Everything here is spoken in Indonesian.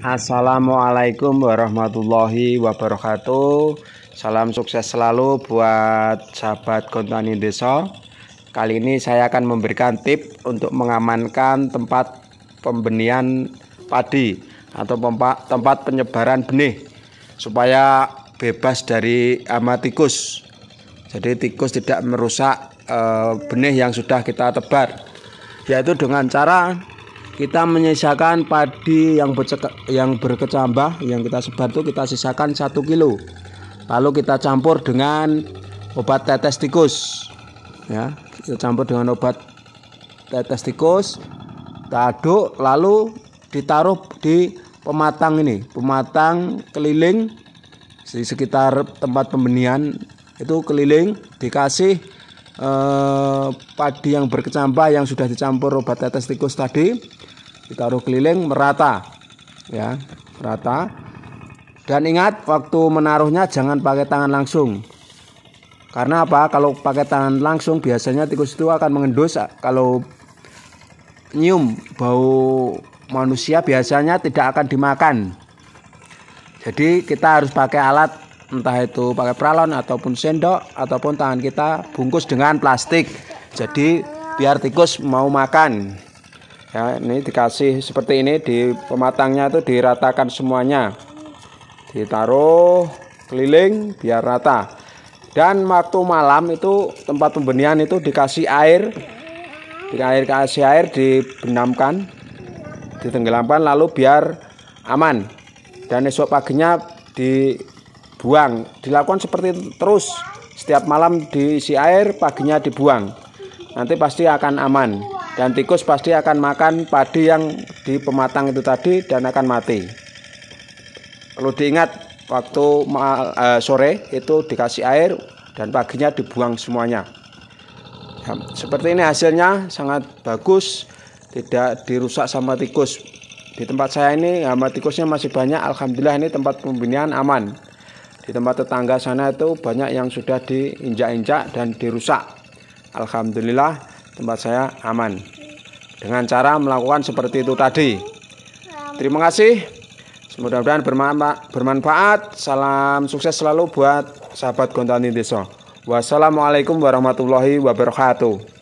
Assalamualaikum warahmatullahi wabarakatuh. Salam sukses selalu buat sahabat kontan Desa Kali ini saya akan memberikan tip untuk mengamankan tempat pembenihan padi atau tempat penyebaran benih supaya bebas dari ama tikus. Jadi tikus tidak merusak eh, benih yang sudah kita tebar. Yaitu dengan cara kita menyisakan padi yang bercek, yang berkecambah yang kita sebar itu kita sisakan 1 kilo lalu kita campur dengan obat tetes tikus ya kita campur dengan obat tetes tikus kita aduk lalu ditaruh di pematang ini pematang keliling di sekitar tempat pembenihan itu keliling dikasih Eh, padi yang berkecambah yang sudah dicampur obat tetes tikus tadi ditaruh keliling merata ya merata dan ingat waktu menaruhnya jangan pakai tangan langsung karena apa kalau pakai tangan langsung biasanya tikus itu akan mengendus kalau nyium bau manusia biasanya tidak akan dimakan jadi kita harus pakai alat entah itu pakai pralon ataupun sendok ataupun tangan kita bungkus dengan plastik jadi biar tikus mau makan ya ini dikasih seperti ini di pematangnya itu diratakan semuanya ditaruh keliling biar rata dan waktu malam itu tempat pembenihan itu dikasih air air kasih air dibenamkan ditenggelamkan lalu biar aman dan esok paginya di buang. Dilakukan seperti itu terus. Setiap malam diisi air, paginya dibuang. Nanti pasti akan aman. Dan tikus pasti akan makan padi yang di pematang itu tadi dan akan mati. Perlu diingat waktu eh, sore itu dikasih air dan paginya dibuang semuanya. Ya, seperti ini hasilnya sangat bagus, tidak dirusak sama tikus. Di tempat saya ini hama tikusnya masih banyak. Alhamdulillah ini tempat pembinaan aman. Di tempat tetangga sana itu banyak yang sudah diinjak-injak dan dirusak. Alhamdulillah tempat saya aman. Dengan cara melakukan seperti itu tadi. Terima kasih. Mudah-mudahan bermanfaat. Salam sukses selalu buat sahabat Gontani Deso. Wassalamualaikum warahmatullahi wabarakatuh.